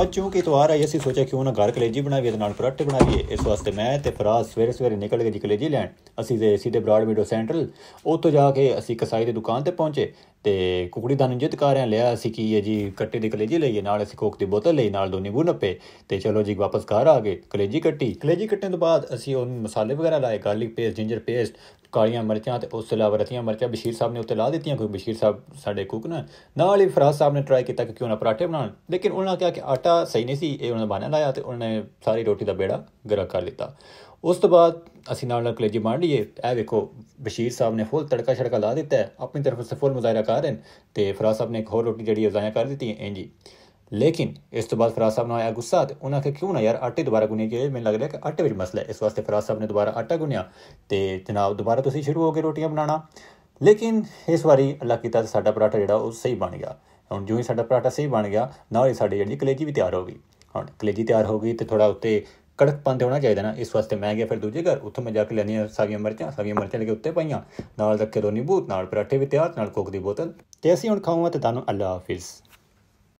ਅੱਜ ਕਿਉਂਕਿ ਇਤਵਾਰ ਆਈ ਅਸੀਂ ਸੋਚਿਆ ਕਿਉਂ ਨਾ ਘਰ ਕਲੇਜੀ ਬਣਾਈਏ ਤੇ ਨਾਲ ਪਰਾਠੇ ਬਣਾਈਏ ਇਸ ਵਾਸਤੇ ਮੈਂ ਤੇ ਫਰਾਜ਼ ਸਵੇਰੇ ਸਵੇਰੇ ਨਿਕਲ ਗਏ ਜੀ ਕਲੇਜੀ ਲੈਣ ਅਸੀਂ ਦੇ ਸਿੱਧੇ ਬਰਾਡ ਵਿੰਡੋ ਸੈਂਟਰਲ ਉੱਥੋਂ ਜਾ ਕੇ ਅਸੀਂ ਕਸਾਈ ਦੀ ਦੁਕਾਨ ਤੇ ਪਹੁੰਚੇ ਤੇ ਕੁਕੜੀ ਦਾ ਨੰਜਿਤ ਕਾਰਿਆਂ ਲਿਆ ਅਸੀਂ ਕੀ ਹੈ ਜੀ ਕੱਟੇ ਦੇ ਕਲੇਜੀ ਲਈਏ ਨਾਲ ਅਸੀਂ ਕੋਕ ਦੀ ਬੋਤਲ ਲਈ ਨਾਲ ਦੋ ਨਿੰਬੂ ਨੱਪੇ ਤੇ ਚਲੋ ਜੀ ਵਾਪਸ ਘਰ ਆ ਗਏ ਕਲੇਜੀ ਕੱਟੀ ਕਲੇਜੀ ਕੱਟਣ ਤੋਂ ਬਾਅਦ ਅਸੀਂ ਉਹ ਮਸਾਲੇ ਵਗੈਰਾ ਲਾਏ ਗਾਰਲਿਕ ਪੇਸਟ ਜਿੰਜਰ ਪੇਸਟ ਕਾਲੀਆਂ ਮਿਰਚਾਂ ਤੇ ਉਸ ਤੋਂ ਇਲਾਵਾ ਰਤੀਆਂ ਮਿਰਚਾਂ ਬਸ਼ੀਰ ਸਾਹਿਬ ਨੇ ਉੱਤੇ ਲਾ ਦਿੱਤੀਆਂ ਕੋਈ ਬਸ਼ੀਰ ਸਾਹਿਬ ਸਾਡੇ ਕੁਕ ਨਾ ਨਾਲ ਹੀ ਫਰਾਜ਼ ਸਾਹਿਬ ਨੇ ਟਰਾਈ ਕੀਤਾ ਕਿ ਕਿਉਂ ਨਾ ਪਰਾਠੇ ਬਣਾਉਣ ਲੇਕਿਨ ਉਹਨਾਂ ਕਿਹਾ ਕਿ ਆਟਾ ਸਹੀ ਨਹੀਂ ਸੀ ਇਹ ਉਹਨਾਂ ਨੇ ਬਾਣਾ ਲਾਇਆ ਤੇ ਉਹਨਾਂ ਨੇ ਸਾਰੀ ਰੋਟੀ ਦਾ ਬੇੜਾ ਗਰਕ ਕਰ ਦਿੱਤਾ ਉਸ ਤੋਂ ਬਾਅਦ ਅਸੀਂ ਨਾਲ ਨਾਲ ਕਲੇਜੀ ਮਾਰ ਲਈਏ ਇਹ ਵੇਖੋ ਬਸ਼ੀਰ ਸਾਹਿਬ ਨੇ ਫੁੱਲ ਤੜਕਾ ਛੜਕਾ ਲਾ ਦਿੱਤਾ ਹੈ ਆਪਣੀ ਤਰਫ ਸੇ ਫੁੱਲ ਮੁਜ਼ਾਹਰਾ ਕਰ ਰਹੇ ਨੇ ਤੇ ਫਰਾਜ਼ ਸਾਹਿਬ ਨੇ ਇੱਕ ਹੋਰ ਰੋਟੀ ਜਿਹੜੀ ਅਜ਼ਾਇਆ ਕਰ ਦਿੱਤੀ ਹੈ ਇੰਜੀ ਲੇਕਿਨ ਇਸ ਤੋਂ ਬਾਅਦ ਫਰਾਜ਼ ਸਾਹਿਬ ਨੂੰ ਆਇਆ ਗੁੱਸਾ ਤੇ ਉਹਨਾਂ ਕਿ ਕਿਉਂ ਨਾ ਯਾਰ ਆਟੇ ਦੁਬਾਰਾ ਗੁੰਨੇ ਕਿ ਮੈਨੂੰ ਲੱਗ ਰਿਹਾ ਕਿ ਆਟੇ ਵਿੱਚ ਮਸਲਾ ਹੈ ਇਸ ਵਾਸਤੇ ਫਰਾਜ਼ ਸਾਹਿਬ ਨੇ ਦੁਬਾਰਾ ਆਟਾ ਗੁੰਨਿਆ ਤੇ ਜਨਾਬ ਦੁਬਾਰਾ ਤੁਸੀਂ ਸ਼ੁਰੂ ਹੋ ਗਏ ਰੋਟੀਆਂ ਬਣਾਉਣਾ ਲੇਕਿਨ ਇਸ ਵਾਰੀ ਅੱਲਾ ਕੀਤਾ ਸਾਡਾ ਪਰਾਠਾ ਜਿਹੜਾ ਉਹ ਸਹੀ ਬਣ ਗਿਆ ਹੁਣ ਜਿਉਂ ਹੀ ਸਾਡਾ ਪਰਾਠਾ ਸਹੀ ਬਣ ਗਿਆ ਨਾਲ ਹੀ ਸਾਡੀ ਜਿਹੜੀ ਕਲੇਜੀ ਵੀ ਤਿਆਰ ਹੋ ਗਈ ਹੁਣ ਕਲੇਜੀ ਤਿਆਰ ਹੋ ਗਈ ਤੇ ਥੋੜਾ ਉੱਤੇ ਕੜਕਪਨ ਤੇ ਹੋਣਾ ਚਾਹੀਦਾ ਨਾ ਇਸ ਵਾਸਤੇ ਮੈਂ ਗਿਆ ਫਿਰ ਦੂਜੇ ਘਰ ਉੱਥੋਂ ਮੈਂ ਜਾ ਕੇ ਲੈਣੀਆਂ ਸਾਰੀਆਂ ਮਿਰਚਾਂ ਸਾਰੀਆਂ ਮਿਰਚਾਂ ਲੈ ਕੇ ਉੱਤੇ ਪਾਈਆਂ ਨਾਲ ਰੱਖੇ ਦੋ ਨਿੰਬੂ ਨਾਲ ਪਰਾਠੇ ਵੀ ਤਿਆਰ ਨਾਲ ਕੋਕ ਦੀ ਬੋਤਲ ਤੇ ਅਸੀਂ ਹੁਣ ਖਾਵਾਂ ਤੇ ਤੁਹਾਨੂੰ ਅੱਲਾ ਹਾਫਿਜ਼